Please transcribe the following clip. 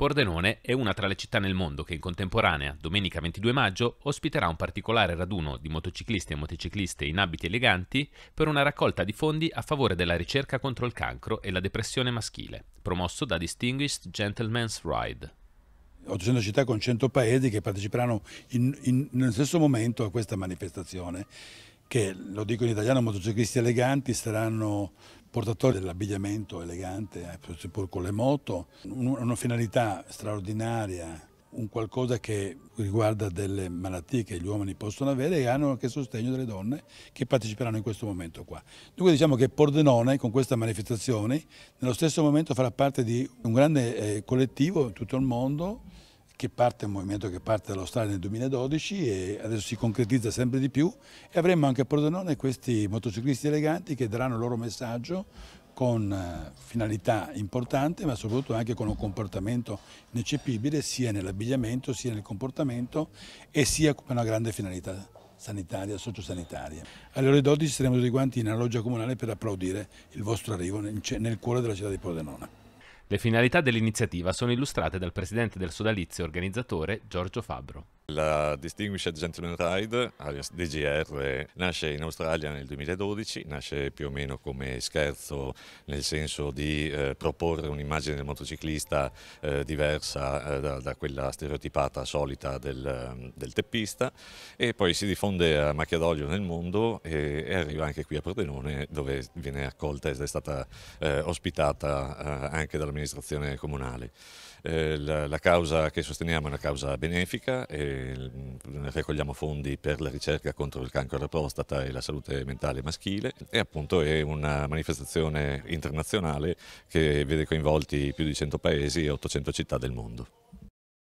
Pordenone è una tra le città nel mondo che in contemporanea, domenica 22 maggio, ospiterà un particolare raduno di motociclisti e motocicliste in abiti eleganti per una raccolta di fondi a favore della ricerca contro il cancro e la depressione maschile, promosso da Distinguished Gentleman's Ride. 800 città con 100 paesi che parteciperanno in, in, nello stesso momento a questa manifestazione che, lo dico in italiano, motociclisti eleganti saranno portatore dell'abbigliamento elegante, eh, seppur con le moto, una finalità straordinaria, un qualcosa che riguarda delle malattie che gli uomini possono avere e hanno anche il sostegno delle donne che parteciperanno in questo momento qua. Dunque diciamo che Pordenone con questa manifestazione nello stesso momento farà parte di un grande eh, collettivo in tutto il mondo che parte, un movimento che parte dall'Australia nel 2012 e adesso si concretizza sempre di più e avremo anche a Pordenone questi motociclisti eleganti che daranno il loro messaggio con eh, finalità importante ma soprattutto anche con un comportamento ineccepibile sia nell'abbigliamento sia nel comportamento e sia con una grande finalità sanitaria, sociosanitaria. Alle ore 12 saremo tutti quanti in alloggia comunale per applaudire il vostro arrivo nel cuore della città di Pordenone. Le finalità dell'iniziativa sono illustrate dal presidente del sodalizio organizzatore Giorgio Fabro. La Distinguished Gentleman Ride, alias DGR, nasce in Australia nel 2012, nasce più o meno come scherzo nel senso di eh, proporre un'immagine del motociclista eh, diversa eh, da, da, quella stereotipata solita del, del, teppista e poi si diffonde a macchia d'olio nel mondo e, e, arriva anche qui a Pordenone dove viene accolta ed è stata eh, ospitata eh, anche dall'amministrazione comunale. Eh, la, la, causa che sosteniamo è una causa benefica e raccogliamo fondi per la ricerca contro il cancro alla prostata e la salute mentale maschile e appunto è una manifestazione internazionale che vede coinvolti più di 100 paesi e 800 città del mondo.